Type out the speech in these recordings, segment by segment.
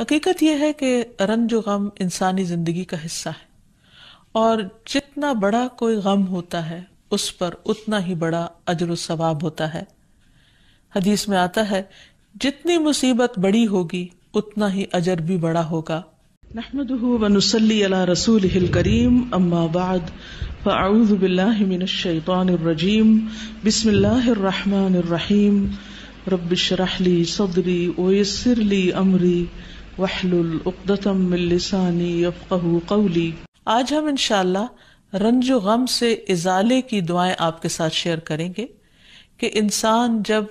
हकीकत यह है कि रंज गम इंसानी जिंदगी का हिस्सा है और जितना बड़ा कोई गम होता है उस पर उतना ही बड़ा अजर सवाब होता है हदीस में आता है जितनी मुसीबत बड़ी होगी उतना ही अजर भी बड़ा होगा नहमदली रसूल करीम अम्माबाद फ़ाउज़बिल्लाशैतरजीम बिसमीम रबिशरहली सदरी ओसरली अमरी वहलुल उकदतम लिसानी यफ़क़हु कौली आज हम इनशाला रंजो गम से इजाले की दुआएं आपके साथ शेयर करेंगे कि इंसान जब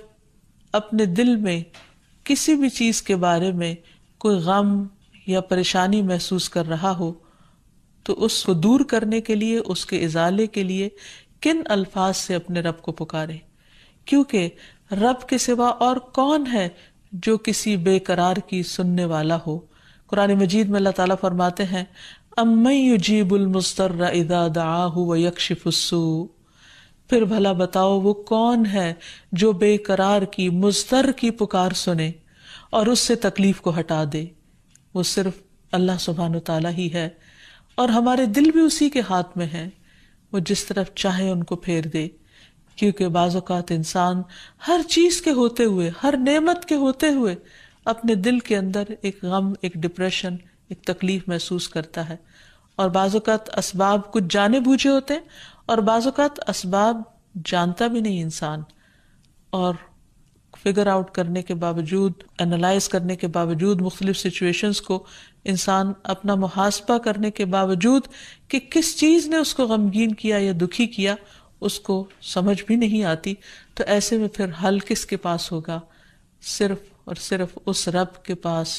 अपने दिल में किसी भी चीज़ के बारे में कोई गम या परेशानी महसूस कर रहा हो तो उसको दूर करने के लिए उसके इजाले के लिए किन अल्फाज से अपने रब को पुकारे क्योंकि रब के सिवा और कौन है जो किसी बेकरार की सुनने वाला हो कुरान मजीद में अल्लाह ताला फरमाते हैं अम्मयुजीबुलमस्तर इदा दाह व फिर भला बताओ वो कौन है जो बेकरार की मुस्तर की पुकार सुने और उससे तकलीफ को हटा दे वो सिर्फ अल्लाह सुबहान तला ही है और हमारे दिल भी उसी के हाथ में है वो जिस तरफ चाहे उनको फेर दे क्योंकि बाज़ात इंसान हर चीज़ के होते हुए हर नेमत के होते हुए अपने दिल के अंदर एक गम एक डिप्रेशन एक तकलीफ महसूस करता है और बाज़ात इसबाब कुछ जाने बूझे होते हैं और बाज़ात इसबाब जानता भी नहीं इंसान और फिगर आउट करने के बावजूद एनालाइज करने के बावजूद मुख्तलिफ सिचुएशंस को इंसान अपना मुहासबा करने के बावजूद कि किस चीज़ ने उसको गमगीन किया या दुखी किया उसको समझ भी नहीं आती तो ऐसे में फिर हल किसके पास होगा सिर्फ और सिर्फ उस रब के पास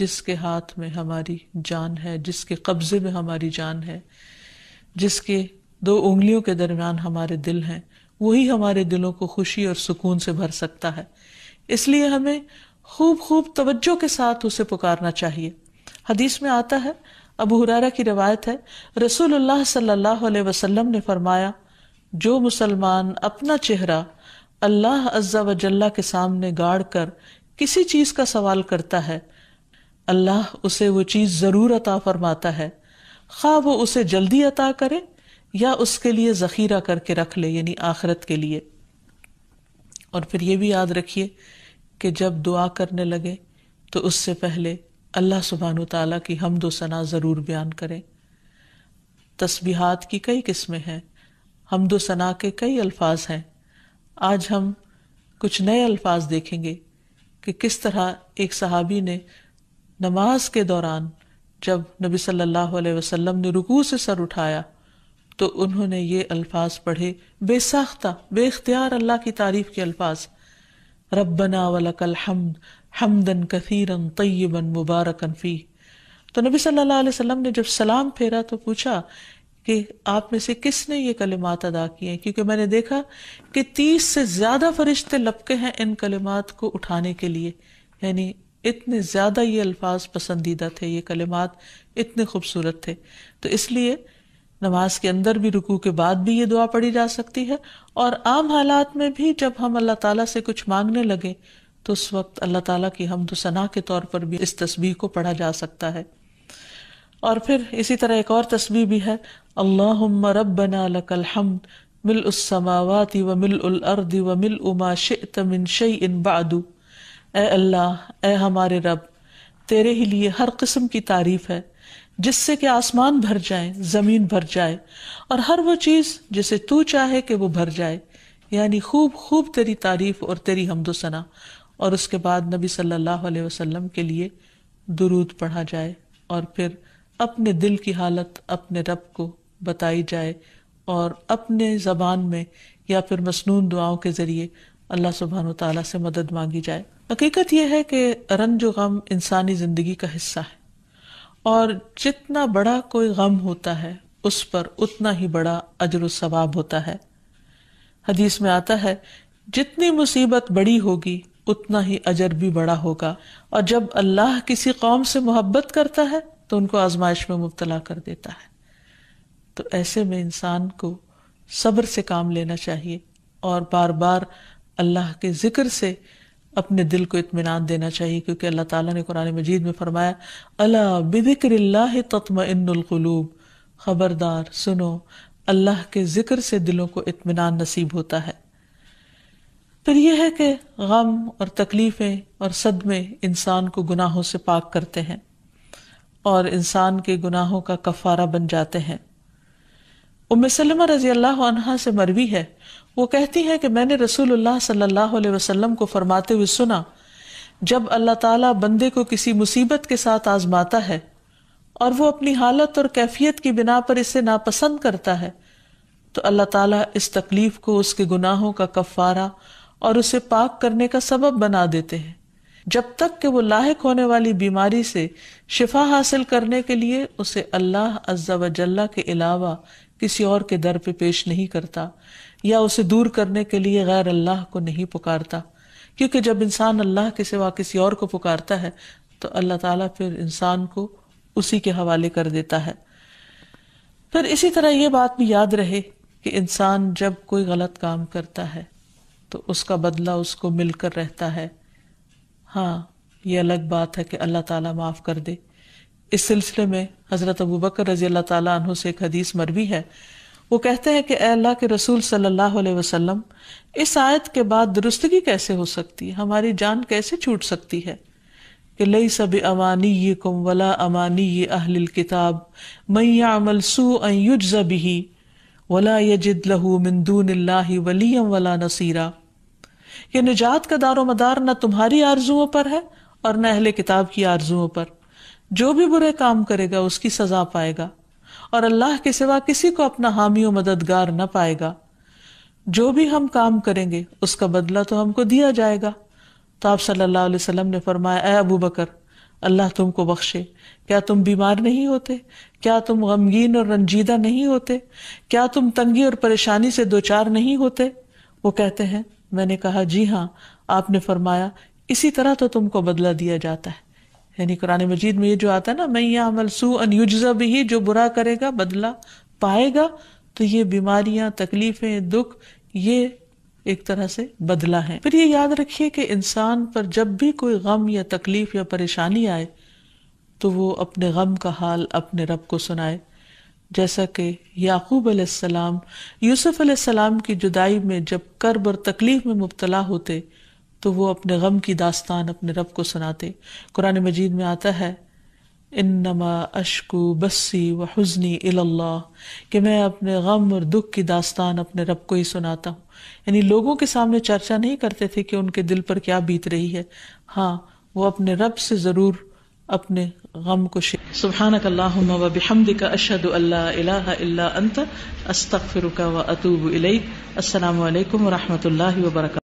जिसके हाथ में हमारी जान है जिसके कब्जे में हमारी जान है जिसके दो उंगलियों के दरमियान हमारे दिल हैं वही हमारे दिलों को खुशी और सुकून से भर सकता है इसलिए हमें खूब खूब तवज्जो के साथ उसे पुकारना चाहिए हदीस में आता है अबू हुरारा की रवायत है रसूलुल्लाह सल्लल्लाहु अलैहि वसल्लम ने फरमाया जो मुसलमान अपना चेहरा अल्लाह अज्जा वजल्ला के सामने गाड़ कर किसी चीज का सवाल करता है अल्लाह उसे वो चीज जरूर अता फरमाता है खा वो उसे जल्दी अता करे या उसके लिए जखीरा करके रख ले यानी आखरत के लिए और फिर ये भी याद रखिए कि जब दुआ करने लगे तो उससे पहले अल्लाह सुबहान तला की हमदोसना सना ज़रूर बयान करें तस्बीहात की कई किस्में हैं हमदो सना के कई अल्फाज हैं आज हम कुछ नए अल्फाज देखेंगे कि किस तरह एक सहाबी ने नमाज के दौरान जब नबी सल्लल्लाहु अलैहि वसल्लम ने रुकू से सर उठाया तो उन्होंने ये अल्फाज पढ़े बेसाख्ता बेख्तियार अल्लाह की तारीफ के अल्फाज रबना वलकल हमद हमदन कथीरन तयबन मुबारकन फी तो नबी सल्लल्लाहु अलैहि वसल्लम ने जब सलाम फेरा तो पूछा कि आप में से किसने ये कलिमात अदा किए हैं क्योंकि मैंने देखा कि तीस से ज्यादा फरिश्ते लपके हैं इन कलिमात को उठाने के लिए यानी इतने ज्यादा ये अल्फाज पसंदीदा थे ये कलिमात इतने खूबसूरत थे तो इसलिए नमाज के अंदर भी रुकू के बाद भी ये दुआ पढ़ी जा सकती है और आम हालात में भी जब हम अल्लाह ताला से कुछ मांगने लगे तो उस वक्त अल्लाह ताला की हमदो सना के तौर पर भी इस तस्वीर को पढ़ा जा सकता है और फिर इसी तरह एक और तस्वीर भी है अल्लाह रबना लकल हमद मिल उस समावाती व मिल उल अर्द व मिल उमा शिन शई इन बादू ए अल्लाह ए हमारे रब तेरे ही लिए हर किस्म की तारीफ है जिससे कि आसमान भर जाए जमीन भर जाए और हर वो चीज जिसे तू चाहे कि वो भर जाए यानी खूब खूब तेरी तारीफ और तेरी हमदोसना और उसके बाद नबी सल्लल्लाहु अलैहि वसल्लम के लिए दुरूद पढ़ा जाए और फिर अपने दिल की हालत अपने रब को बताई जाए और अपने ज़बान में या फिर मसनून दुआओं के ज़रिए अल्लाह सुबहान तला से मदद मांगी जाए हकीकत यह है कि रंज गम इंसानी ज़िंदगी का हिस्सा है और जितना बड़ा कोई गम होता है उस पर उतना ही बड़ा अजर सवाब होता है हदीस में आता है जितनी मुसीबत बड़ी होगी उतना ही अजर भी बड़ा होगा और जब अल्लाह किसी कौम से मोहब्बत करता है तो उनको आजमाइश में मुबतला कर देता है तो ऐसे में इंसान को सब्र से काम लेना चाहिए और बार बार अल्लाह के ज़िक्र से अपने दिल को इतमान देना चाहिए क्योंकि अल्लाह ताला ने कुरान मजीद में फरमाया अला बिदिक्र तत्मकलूब खबरदार सुनो अल्लाह के ज़िक्र से दिलों को इतमान नसीब होता है फिर यह है कि गम और तकलीफ़ें और सदमे इंसान को गुनाहों से पाक करते हैं और इंसान के गुनाहों का कफारा बन जाते हैं उम रजी अल्लाह से मरवी है वो कहती है कि मैंने रसूलुल्लाह सल्लल्लाहु अलैहि वसल्लम को फरमाते हुए सुना जब अल्लाह ताला बंदे को किसी मुसीबत के साथ आजमाता है और वो अपनी हालत और कैफियत की बिना पर इसे नापसंद करता है तो अल्लाह ताला इस तकलीफ को उसके गुनाहों का कफारा और उसे पाक करने का सबब बना देते हैं जब तक कि वो लाक होने वाली बीमारी से शिफा हासिल करने के लिए उसे अल्लाह अज्जा वजल्ला के अलावा किसी और के दर पे पेश नहीं करता या उसे दूर करने के लिए गैर अल्लाह को नहीं पुकारता क्योंकि जब इंसान अल्लाह के सिवा किसी और को पुकारता है तो अल्लाह ताला फिर इंसान को उसी के हवाले कर देता है फिर इसी तरह ये बात भी याद रहे कि इंसान जब कोई गलत काम करता है तो उसका बदला उसको मिलकर रहता है हाँ ये अलग बात है कि अल्लाह ताला माफ़ कर दे इस सिलसिले में हज़रत अबू बकर रजी अल्लाह तु से एक हदीस मरवी है वो कहते हैं कि अल्लाह के रसूल सल्लल्लाहु अलैहि वसल्लम इस आयत के बाद दुरुस्तगी कैसे हो सकती है हमारी जान कैसे छूट सकती है कि लई सब अमानी ये कुम वला अमानी ये अहल किताब मैया अमल सू अयुज बिही वला यजिद लहू मिंदून वलीम वला नसीरा कि निजात का दारो मदार न तुम्हारी आरजुओं पर है और न अहले किताब की आरजुओं पर जो भी बुरे काम करेगा उसकी सजा पाएगा और अल्लाह के सिवा किसी को अपना हामी और मददगार न पाएगा जो भी हम काम करेंगे उसका बदला तो हमको दिया जाएगा तो आप सल्लल्लाहु अलैहि वसल्लम ने फरमाया अबू बकर अल्लाह तुमको बख्शे क्या तुम बीमार नहीं होते क्या तुम गमगीन और रंजीदा नहीं होते क्या तुम तंगी और परेशानी से दो चार नहीं होते वो कहते हैं मैंने कहा जी हाँ आपने फरमाया इसी तरह तो तुमको बदला दिया जाता है यानी कुरान मजीद में ये जो आता है ना मैं यह अमल सू अनयुजा भी जो बुरा करेगा बदला पाएगा तो ये बीमारियां तकलीफें दुख ये एक तरह से बदला है फिर ये याद रखिए कि इंसान पर जब भी कोई गम या तकलीफ या परेशानी आए तो वो अपने गम का हाल अपने रब को सुनाए जैसा कि याकूब अलैहिस्सलाम यूसुफ अलैहिस्सलाम की जुदाई में जब कर्ब और तकलीफ में मुबतला होते तो वो अपने गम की दास्तान अपने रब को सुनाते कुरान मजीद में आता है इन नमा अशकू बस्सी व हजनी अल्लाह कि मैं अपने गम और दुख की दास्तान अपने रब को ही सुनाता हूँ यानी लोगों के सामने चर्चा नहीं करते थे कि उनके दिल पर क्या बीत रही है हाँ वो अपने रब से ज़रूर अपने गम को सुबहानक अल्लाहुम्मा व बिहमदिका अशहदु अल्ला इलाहा इल्ला अंत अस्तगफिरुका व अतूबु इलैक अस्सलाम वालेकुम व रहमतुल्लाहि व बरकातहू